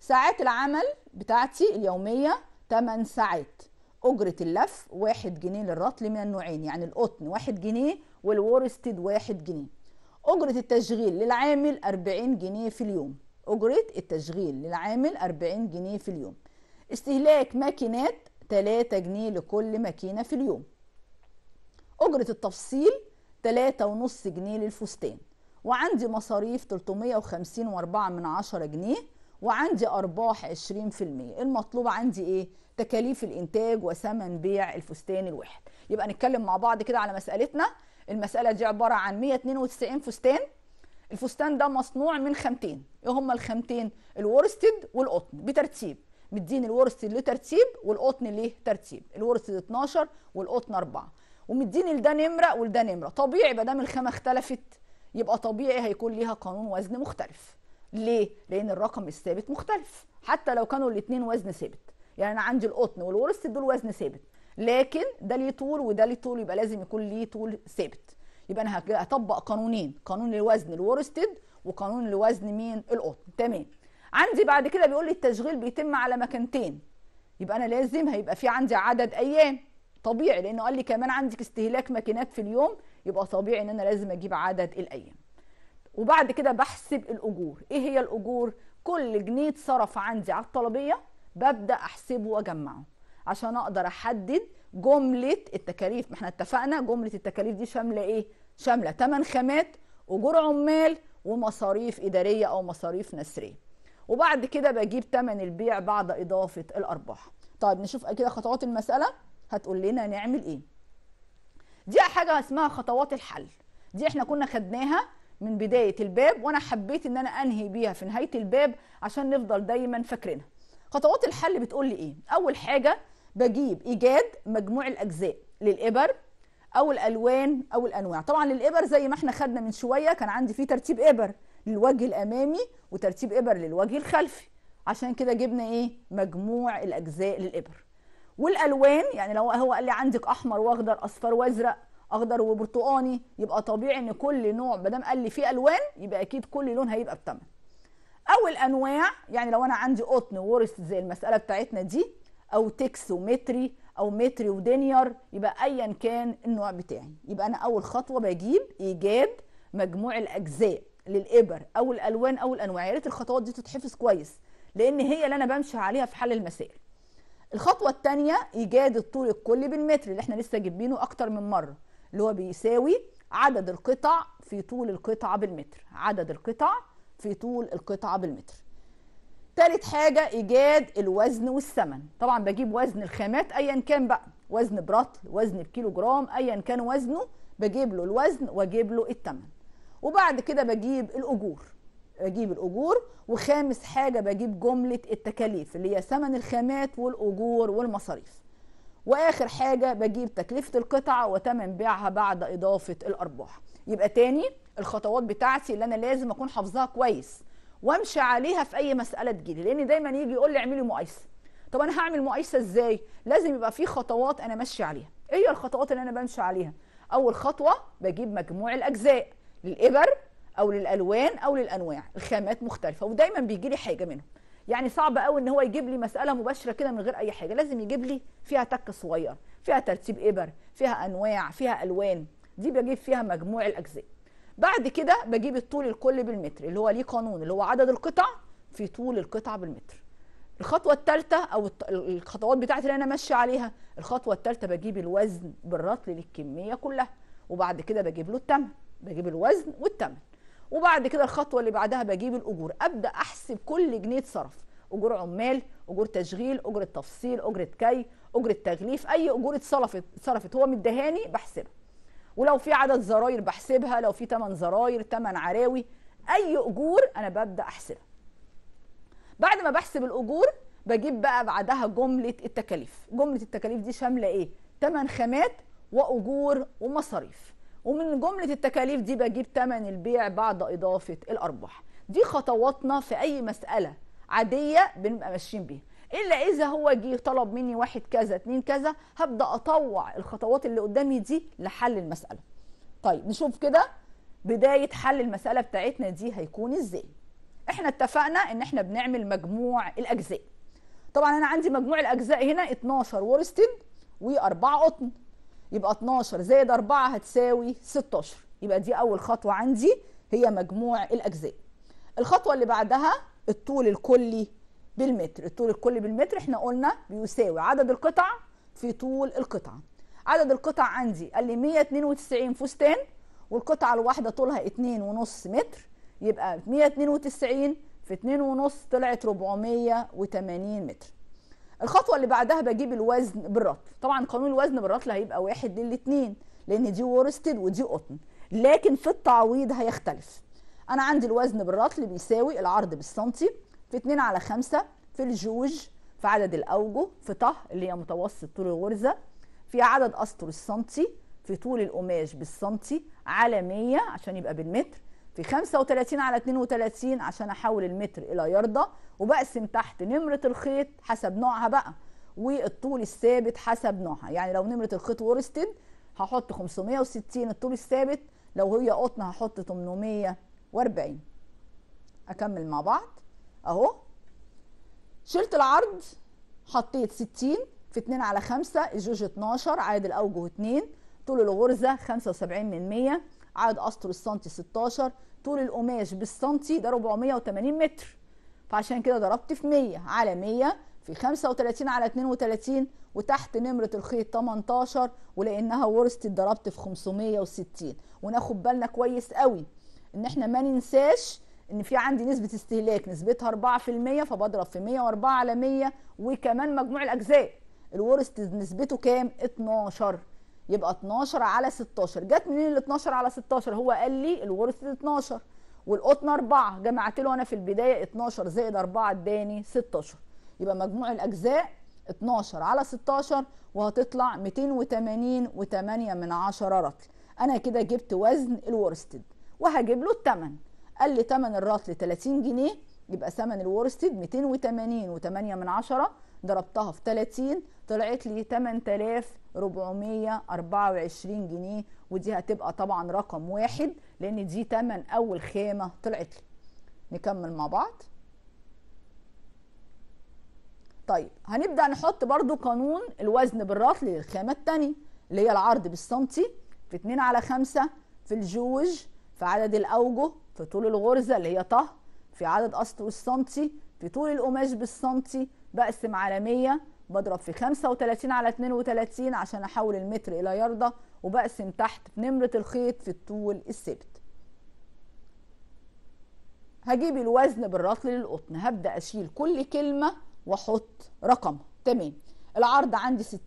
ساعات العمل بتاعتي اليومية 8 ساعات اجره اللف واحد جنيه للرطل من النوعين يعني القطن واحد جنيه والورستد واحد جنيه اجره التشغيل للعامل 40 جنيه في اليوم اجره التشغيل للعامل 40 جنيه في اليوم استهلاك ماكينات 3 جنيه لكل ماكينه في اليوم اجره التفصيل 3.5 جنيه للفستان وعندي مصاريف 350 و4 من عشرة جنيه وعندي ارباح 20% المطلوب عندي ايه تكاليف الانتاج وثمن بيع الفستان الواحد يبقى نتكلم مع بعض كده على مسالتنا المساله دي عباره عن 192 فستان الفستان ده مصنوع من خامتين ايه هما الخامتين الورستد والقطن بترتيب مدين الورستد لترتيب والقطن ليه ترتيب الورستد 12 والقطن 4 ومدين لده نمره ولده نمره طبيعي ما دام الخامه اختلفت يبقى طبيعي هيكون ليها قانون وزن مختلف ليه لان الرقم الثابت مختلف حتى لو كانوا الاثنين وزن ثابت يعني انا عندي القطن والورست دول وزن ثابت لكن ده ليه طول وده ليه طول يبقى لازم يكون ليه طول ثابت يبقى انا هطبق قانونين قانون الوزن الورستد وقانون لوزن مين القطن تمام عندي بعد كده بيقول لي التشغيل بيتم على مكانتين يبقى انا لازم هيبقى في عندي عدد ايام طبيعي لانه قال لي كمان عندك استهلاك ماكينات في اليوم يبقى طبيعي ان انا لازم اجيب عدد الايام وبعد كده بحسب الاجور ايه هي الاجور كل جنيه اتصرف عندي على الطلبيه ببدا احسبه واجمعه عشان اقدر احدد جمله التكاليف ما احنا اتفقنا جمله التكاليف دي شامله ايه شامله ثمن خامات اجور عمال ومصاريف اداريه او مصاريف نسريه وبعد كده بجيب ثمن البيع بعد اضافه الارباح طيب نشوف كده خطوات المساله هتقول لنا نعمل ايه دي حاجه اسمها خطوات الحل دي احنا كنا خدناها من بدايه الباب وانا حبيت ان انا انهي بيها في نهايه الباب عشان نفضل دايما فاكرينها خطوات الحل بتقول لي ايه اول حاجه بجيب ايجاد مجموع الاجزاء للابر او الالوان او الانواع طبعا للابر زي ما احنا خدنا من شويه كان عندي فيه ترتيب ابر للوجه الامامي وترتيب ابر للوجه الخلفي عشان كده جبنا ايه مجموع الاجزاء للابر والالوان يعني لو هو قال لي عندك احمر واخضر اصفر وازرق اخضر وبرتقاني يبقى طبيعي ان كل نوع ما دام قال لي فيه الوان يبقى اكيد كل لون هيبقى بثمن او الانواع يعني لو انا عندي قطن وورست زي المساله بتاعتنا دي او تكس ومتري او متري ودينير يبقى ايا كان النوع بتاعي يبقى انا اول خطوه بجيب ايجاد مجموع الاجزاء للابر او الالوان او الانواع يا ريت الخطوات دي تتحفظ كويس لان هي اللي انا بمشي عليها في حل المسائل الخطوه الثانيه ايجاد الطول الكلي بالمتر اللي احنا لسه جايبينه اكتر من مره اللي هو بيساوي عدد القطع في طول القطعه بالمتر عدد القطع في طول القطعة بالمتر تالت حاجة إيجاد الوزن والثمن طبعا بجيب وزن الخامات أيا كان بقى وزن برطل وزن بكيلو جرام أيا كان وزنه بجيب له الوزن وأجيب له الثمن وبعد كده بجيب الأجور بجيب الأجور وخامس حاجة بجيب جملة التكاليف اللي هي ثمن الخامات والأجور والمصاريف واخر حاجه بجيب تكلفه القطعه وتمن بيعها بعد اضافه الارباح يبقى تاني الخطوات بتاعتي اللي انا لازم اكون حافظاها كويس وامشي عليها في اي مساله تجيلي لان دايما يجي يقول لي اعملي مقايسه طب انا هعمل مقايسه ازاي لازم يبقى في خطوات انا ماشيه عليها ايه هي الخطوات اللي انا بمشي عليها اول خطوه بجيب مجموع الاجزاء للابر او للالوان او للانواع الخامات مختلفه ودايما بيجي لي حاجه منهم يعني صعب قوي ان هو يجيب لي مساله مباشره كده من غير اي حاجه لازم يجيب لي فيها تك صغير فيها ترتيب ابر فيها انواع فيها الوان دي بجيب فيها مجموع الاجزاء بعد كده بجيب الطول الكل بالمتر اللي هو ليه قانون اللي هو عدد القطع في طول القطعه بالمتر الخطوه الثالثه او الخطوات بتاعتي اللي انا ماشيه عليها الخطوه الثالثه بجيب الوزن بالرطل للكميه كلها وبعد كده بجيب له الثمن بجيب الوزن والثمن وبعد كده الخطوه اللي بعدها بجيب الاجور ابدا احسب كل جنيه اتصرف اجور عمال اجور تشغيل اجره تفصيل اجره كي اجره تغليف اي اجور اتصرفت اتصرفت هو مدهاني بحسبها ولو في عدد زراير بحسبها لو في 8 زراير 8 عراوي اي اجور انا ببدا احسبها بعد ما بحسب الاجور بجيب بقى بعدها جمله التكاليف جمله التكاليف دي شامله ايه تمن خامات واجور ومصاريف ومن جمله التكاليف دي بجيب تمن البيع بعد اضافه الارباح دي خطواتنا في اي مساله عاديه بنبقى ماشيين بيها الا اذا هو جه طلب مني واحد كذا اتنين كذا هبدا اطوع الخطوات اللي قدامي دي لحل المساله طيب نشوف كده بدايه حل المساله بتاعتنا دي هيكون ازاي احنا اتفقنا ان احنا بنعمل مجموع الاجزاء طبعا انا عندي مجموع الاجزاء هنا 12 ورستد و4 قطن يبقى 12 زائد 4 هتساوي 16 يبقى دي اول خطوه عندي هي مجموع الاجزاء الخطوه اللي بعدها الطول الكلي بالمتر الطول الكلي بالمتر احنا قلنا بيساوي عدد القطع في طول القطعه عدد القطع عندي قال لي 192 فستان والقطعه الواحده طولها 2.5 متر يبقى 192 في 2.5 طلعت 480 متر الخطوه اللي بعدها بجيب الوزن بالرطل طبعا قانون الوزن بالرطل هيبقى واحد للاثنين لان دي ورستد ودي قطن لكن في التعويض هيختلف انا عندي الوزن بالرطل بيساوي العرض بالسنتي في 2 على 5 في الجوج في عدد الأوجه في طه اللي هي متوسط طول الغرزة في عدد أسطر السنتي في طول القماش بالسنتي على 100 عشان يبقى بالمتر في 35 على 32 عشان احول المتر الى ياردة وبقسم تحت نمرة الخيط حسب نوعها بقى والطول الثابت حسب نوعها يعني لو نمرة الخيط ورستد هحط 560 الطول الثابت لو هي قطن هحط 840 اكمل مع بعض اهو شلت العرض حطيت 60 في 2 على 5 الجوج 12 عدد الاوجه 2 طول الغرزه 75 من 100 عدد اسطر السنتي 16 طول القماش بالسنتي ده 480 متر فعشان كده ضربت في 100 على 100 في 35 على 32 وتحت نمرة الخيط 18 ولأنها ورست ضربت في 560 وناخد بالنا كويس قوي ان احنا ما ننساش ان في عندي نسبه استهلاك نسبتها 4% فبضرب في 104 على 100 وكمان مجموع الاجزاء الورست نسبته كام 12 يبقى 12 على 16 جت منين ال 12 على 16 هو قال لي الورست 12 والقطن 4 جمعت له انا في البدايه 12 زائد 4 اداني 16 يبقى مجموع الاجزاء 12 على 16 وهتطلع 280 و8 من عشرة رطل انا كده جبت وزن الورستد وهجيب له الثمن قال لي ثمن الرطل 30 جنيه يبقى ثمن الورستد 280 و8 من 10 ضربتها في 30 طلعت لي 8424 جنيه ودي هتبقى طبعا رقم واحد لان دي ثمن اول خامه طلعت لي نكمل مع بعض طيب هنبدا نحط برضو قانون الوزن بالرطل للخامه الثانيه اللي هي العرض بالسنتي في 2 على 5 في الجوج في عدد الاوجه في طول الغرزه اللي هي طه في عدد اسطو السنتي في طول القماش بالسنتي بقسم على 100 بضرب في 35 على 32 عشان احول المتر الى ياردة وبقسم تحت في نمرة الخيط في الطول السبت هجيب الوزن بالرطل للقطن هبدا اشيل كل كلمه واحط رقم تمام العرض عندي 60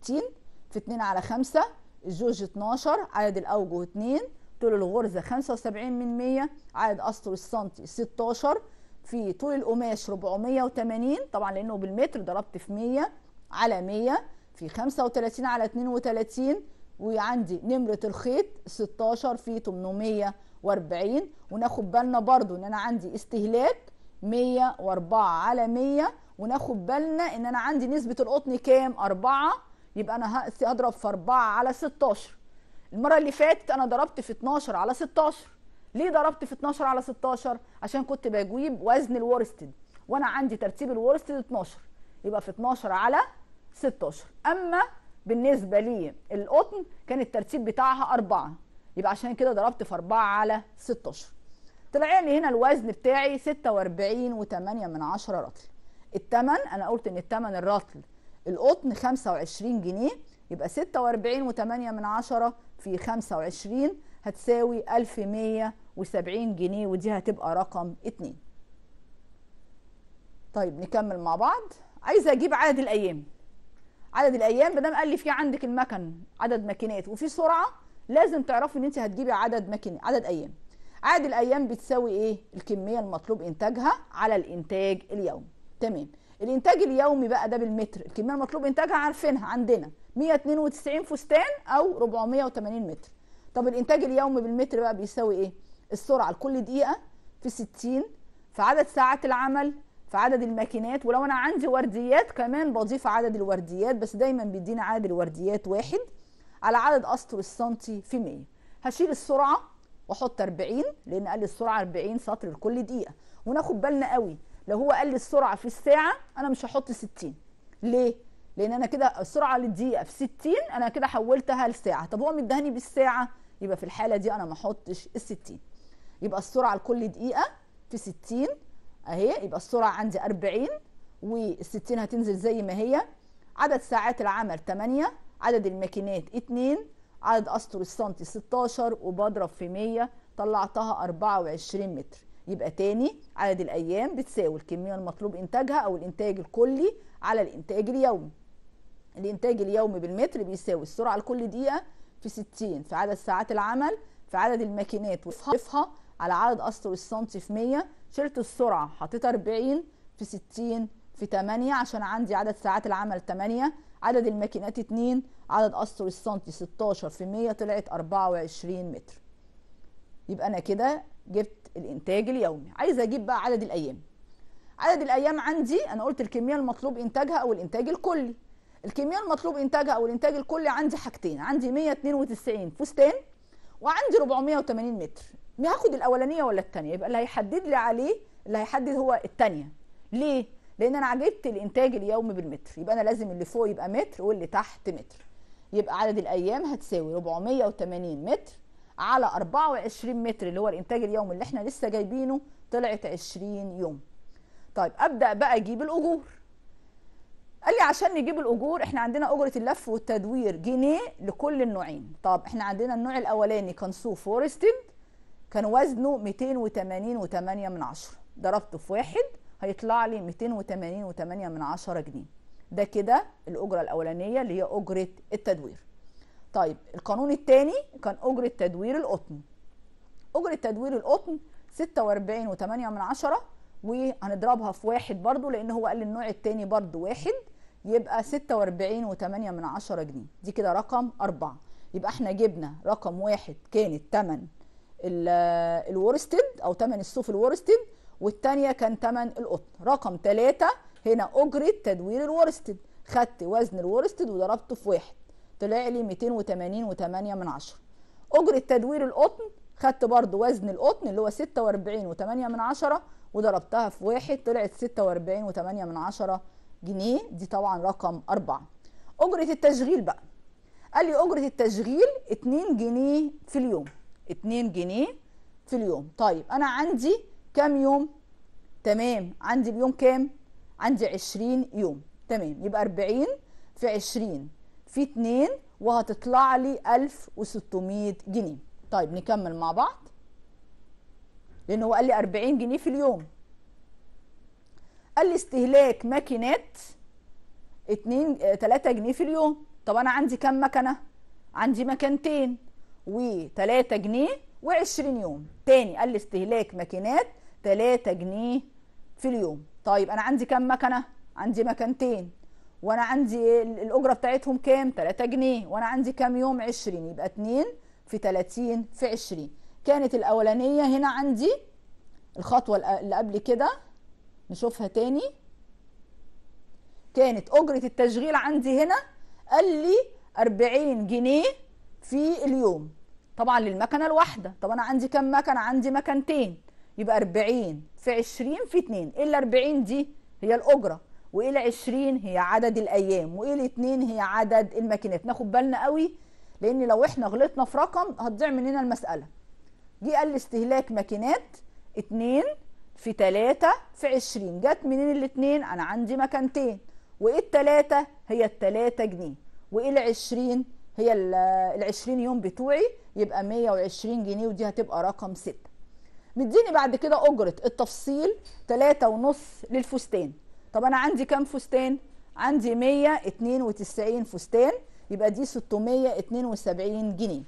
في 2 على 5 الجوج 12 عدد الاوجه 2 طول الغرزه 75 من 100 عدد اسطر السنتي 16 في طول القماش 480 طبعا لانه بالمتر ضربت في 100 على 100 في 35 على 32 وعندي نمره الخيط 16 في 840 وناخد بالنا برضو ان انا عندي استهلاك 104 على 100 وناخد بالنا ان انا عندي نسبه القطن كام 4 يبقى انا هضرب في 4 على 16 المره اللي فاتت انا ضربت في 12 على 16 ليه ضربت في 12 على 16 عشان كنت بجيب وزن الورستد وانا عندي ترتيب الورستد 12 يبقى في 12 على 16 اما بالنسبه لي القطن كان الترتيب بتاعها 4 يبقى عشان كده ضربت في 4 على 16 طلع لي هنا الوزن بتاعي 46 و8 من 10 رطل الثمن انا قلت ان الثمن الرطل القطن 25 جنيه يبقى 46 و8 من عشرة في 25 هتساوي 1170 جنيه ودي هتبقى رقم 2 طيب نكمل مع بعض عايزه اجيب عدد الايام عدد الايام بدم قال لي في عندك المكن عدد ماكينات وفي سرعه لازم تعرفي ان انت هتجيبي عدد ماكين عدد ايام عدد الايام بتساوي ايه الكميه المطلوب انتاجها على الانتاج اليومي تمام الانتاج اليومي بقى ده بالمتر الكميه المطلوب انتاجها عارفينها عندنا 192 فستان او 480 متر طب الانتاج اليومي بالمتر بقى بيساوي ايه السرعه لكل دقيقه في 60 في عدد ساعات العمل في عدد الماكينات ولو انا عندي ورديات كمان بضيف عدد الورديات بس دايما بيدينا عدد الورديات واحد على عدد اسطر السنتي في 100 هشيل السرعه واحط 40 لان قال لي السرعه 40 سطر لكل دقيقه وناخد بالنا قوي لو هو قال لي السرعه في الساعه انا مش هحط 60 ليه لان انا كده السرعه للدقيقه في 60 انا كده حولتها لساعه طب هو مدهني بالساعه يبقى في الحاله دي انا ما احطش ال 60 يبقى السرعه لكل دقيقه في 60 اهي يبقى السرعه عندي 40 وال 60 هتنزل زي ما هي عدد ساعات العمل 8 عدد الماكينات 2 عدد اسطر السنتي 16 وبضرب في 100 طلعتها 24 متر يبقى تاني عدد الايام بتساوي الكميه المطلوب انتاجها او الانتاج الكلي على الانتاج اليومي الانتاج اليومي بالمتر بيساوي السرعه لكل دقيقه في 60 في عدد ساعات العمل في عدد الماكينات وصفها على عدد اسطر السنتي في 100 شلت السرعه حطيت 40 في 60 في 8 عشان عندي عدد ساعات العمل 8 عدد الماكينات 2 عدد اسطر السنتي 16 في 100 طلعت 24 متر يبقى انا كده جبت الانتاج اليومي عايزه اجيب بقى عدد الايام عدد الايام عندي انا قلت الكميه المطلوب انتاجها او الانتاج الكلي الكميه المطلوب انتاجها او الانتاج الكلي عندي حاجتين عندي 192 فستان وعندي 480 متر هاخد الاولانيه ولا الثانيه يبقى اللي هيحدد لي عليه اللي هيحدد هو الثانيه ليه لان انا عجبت الانتاج اليومي بالمتر يبقى انا لازم اللي فوق يبقى متر واللي تحت متر يبقى عدد الايام هتساوي 480 متر على 24 متر اللي هو الانتاج اليومي اللي احنا لسه جايبينه طلعت 20 يوم طيب ابدا بقى اجيب الاجور قال لي عشان نجيب الاجور احنا عندنا اجره اللف والتدوير جنيه لكل النوعين طب احنا عندنا النوع الاولاني كان سو فورستد كان وزنه 280 و8 من عشرة ضربته في واحد هيطلع لي 280 و8 من عشرة جنيه ده كده الاجره الاولانيه اللي هي اجره التدوير طيب القانون الثاني كان اجره تدوير القطن اجره تدوير القطن 46 و8 من عشرة وهنضربها في واحد برضو لان هو قال النوع الثاني برضو واحد يبقى و8 من عشرة جنيه دي كده رقم أربعة يبقى احنا جبنا رقم واحد كانت تمن الورستد أو تمن الصوف الورستد والتانية كان تمن القطن رقم ثلاثة هنا أجرة تدوير الورستد خدت وزن الورستد وضربته في واحد طلع لي و8 من عشرة أجرة تدوير القطن خدت برضو وزن القطن اللي هو و8 من عشرة وضربتها في واحد طلعت و8 من عشرة جنيه دي طبعا رقم أربعة أجرة التشغيل بقى قال لي أجرة التشغيل 2 جنيه في اليوم 2 جنيه في اليوم طيب أنا عندي كام يوم تمام عندي اليوم كام عندي 20 يوم تمام يبقى 40 في 20 في 2 وهتطلع لي 1600 جنيه طيب نكمل مع بعض لأن هو قال لي 40 جنيه في اليوم قال لي استهلاك ماكينات 2 3 آه، جنيه في اليوم طب انا عندي كام مكنه عندي مكانتين و3 جنيه و20 يوم تاني قال لي استهلاك ماكينات 3 جنيه في اليوم طيب انا عندي كام مكنه عندي مكانتين وانا عندي الاجره بتاعتهم كام 3 جنيه وانا عندي كام يوم 20 يبقى 2 في 30 في 20 كانت الاولانيه هنا عندي الخطوه اللي قبل كده نشوفها تاني كانت أجرة التشغيل عندي هنا قال لي 40 جنيه في اليوم طبعا للمكنة الواحدة طب أنا عندي كم مكنة عندي مكنتين يبقى 40 في 20 في 2 إيه ال 40 دي هي الأجرة وإيه ال 20 هي عدد الأيام وإيه الاثنين هي عدد الماكينات ناخد بالنا قوي لأن لو إحنا غلطنا في رقم هتضيع مننا المسألة جه قال لي استهلاك ماكينات 2 في 3 في 20 جت منين الاثنين انا عندي مكانتين وايه التلاتة هي التلاتة جنيه وايه العشرين هي العشرين يوم بتوعي يبقى 120 جنيه ودي هتبقى رقم 6 مديني بعد كده اجره التفصيل تلاتة ونص للفستان طب انا عندي كام فستان عندي 192 فستان يبقى دي 672 جنيه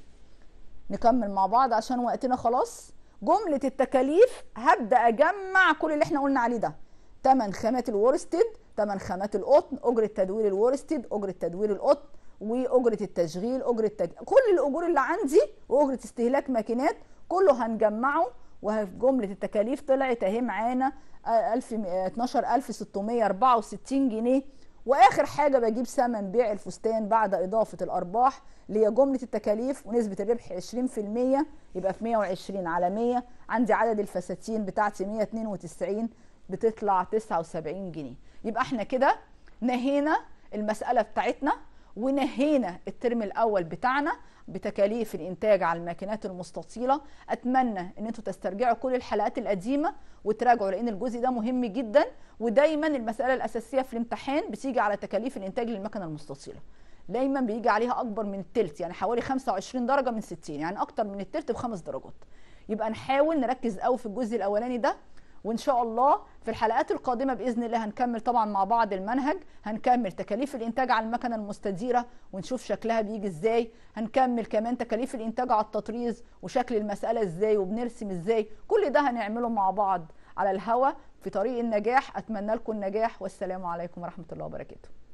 نكمل مع بعض عشان وقتنا خلاص جمله التكاليف هبدا اجمع كل اللي احنا قلنا عليه ده تمن خامات الورستد تمن خامات القطن اجره تدوير الورستد اجره تدوير القطن واجره التشغيل اجره التج... كل الاجور اللي عندي واجره استهلاك ماكينات كله هنجمعه وجمله التكاليف طلعت اهي معانا 12664 آه، جنيه واخر حاجه بجيب ثمن بيع الفستان بعد اضافه الارباح اللي هي جمله التكاليف ونسبه الربح 20% يبقى في 120 على 100 عندي عدد الفساتين بتاعتي 192 بتطلع 79 جنيه يبقى احنا كده نهينا المساله بتاعتنا ونهينا الترم الاول بتاعنا بتكاليف الانتاج على الماكينات المستطيله اتمنى ان انتم تسترجعوا كل الحلقات القديمه وتراجعوا لان الجزء ده مهم جدا ودايما المساله الاساسيه في الامتحان بتيجي على تكاليف الانتاج للمكنه المستطيله دايما بيجي عليها اكبر من الثلث يعني حوالي 25 درجه من 60 يعني اكتر من الثلث بخمس درجات يبقى نحاول نركز قوي في الجزء الاولاني ده وان شاء الله في الحلقات القادمه باذن الله هنكمل طبعا مع بعض المنهج هنكمل تكاليف الانتاج على المكنه المستديره ونشوف شكلها بيجي ازاي هنكمل كمان تكاليف الانتاج على التطريز وشكل المساله ازاي وبنرسم ازاي كل ده هنعمله مع بعض على الهوا في طريق النجاح اتمنى لكم النجاح والسلام عليكم ورحمه الله وبركاته